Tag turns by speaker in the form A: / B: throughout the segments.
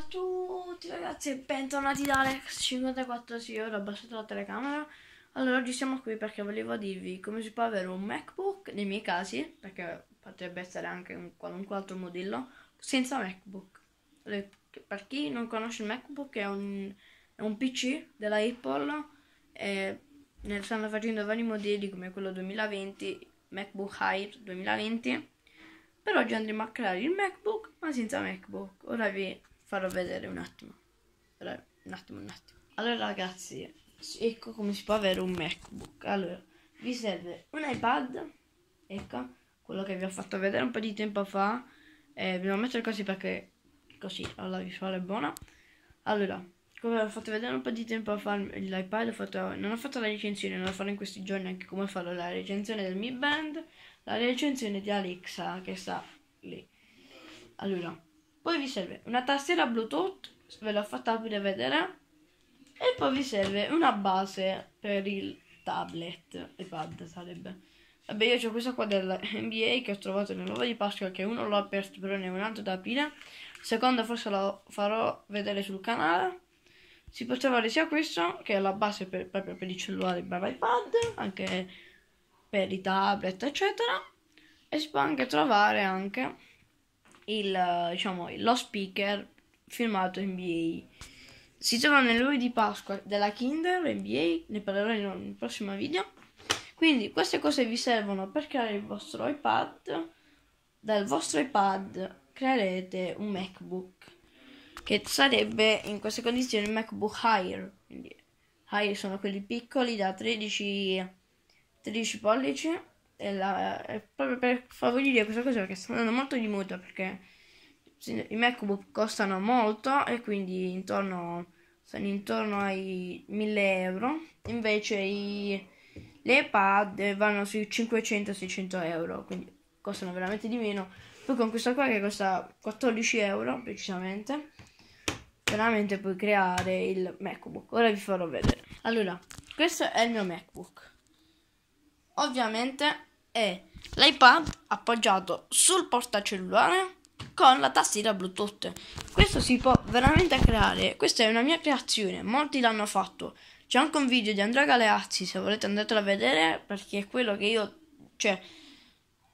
A: a tutti ragazzi e bentornati da Alex54, sì, ora ho abbassato la telecamera Allora oggi siamo qui perché volevo dirvi come si può avere un MacBook, nei miei casi, perché potrebbe essere anche un qualunque altro modello, senza MacBook Per chi non conosce il MacBook è un, è un PC della Apple e ne stanno facendo vari modelli come quello 2020, MacBook High 2020 per oggi andremo a creare il MacBook ma senza MacBook. Ora vi farò vedere un attimo. Un attimo, un attimo. Allora ragazzi, ecco come si può avere un MacBook. Allora, vi serve un iPad, ecco, quello che vi ho fatto vedere un po' di tempo fa. Eh, bisogna mettere così perché così la visuale è buona. Allora, come vi ho fatto vedere un po' di tempo fa l'iPad, ho fatto, non ho fatto la recensione, non la farò in questi giorni anche come farò la recensione del Mi Band, la recensione di Alexa che sta lì. Allora, poi vi serve una tastiera Bluetooth, ve l'ho fatta aprire vedere. E poi vi serve una base per il tablet, pad sarebbe. Vabbè, io ho questa qua della NBA che ho trovato nell'uovo di Pasqua, che uno l'ho aperto però ne ho un altro da aprire. Secondo forse lo farò vedere sul canale. Si può trovare sia questo, che è la base per, proprio per i cellulari per iPad, anche per i tablet, eccetera. E si può anche trovare anche il, diciamo, lo speaker filmato NBA. Si trova nel luglio di Pasqua della Kinder NBA, ne parlerò in un prossimo video. Quindi queste cose vi servono per creare il vostro iPad. Dal vostro iPad creerete un MacBook che sarebbe in queste condizioni il MacBook Air. Quindi Air sono quelli piccoli da 13, 13 pollici è, la, è proprio per favorire questa cosa perché sta andando molto di moda perché i MacBook costano molto e quindi intorno, sono intorno ai 1000 euro invece i, le pad vanno sui 500-600 euro quindi costano veramente di meno poi con questa qua che costa 14 euro precisamente veramente puoi creare il MacBook ora vi farò vedere allora questo è il mio MacBook ovviamente è l'iPad appoggiato sul portacellulare con la tastiera Bluetooth. Questo si può veramente creare, questa è una mia creazione, molti l'hanno fatto. C'è anche un video di Andrea Galeazzi, se volete andatelo a vedere, perché è quello che io, cioè,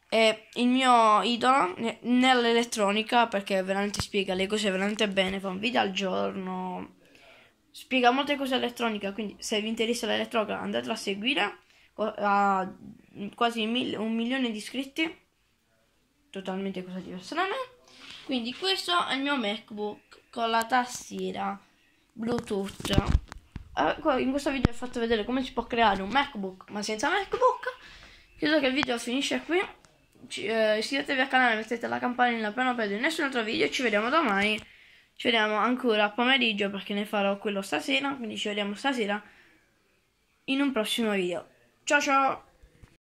A: è il mio idolo nell'elettronica, perché veramente spiega le cose veramente bene, fa un video al giorno, spiega molte cose elettroniche, quindi se vi interessa l'elettronica andatelo a seguire, a quasi mil- un milione di iscritti totalmente cosa diversa da me quindi questo è il mio macbook con la tastiera bluetooth eh, in questo video vi ho fatto vedere come si può creare un macbook ma senza macbook credo che il video finisce qui ci, eh, iscrivetevi al canale mettete la campanella per non perdere nessun altro video ci vediamo domani ci vediamo ancora pomeriggio perché ne farò quello stasera quindi ci vediamo stasera in un prossimo video ciao ciao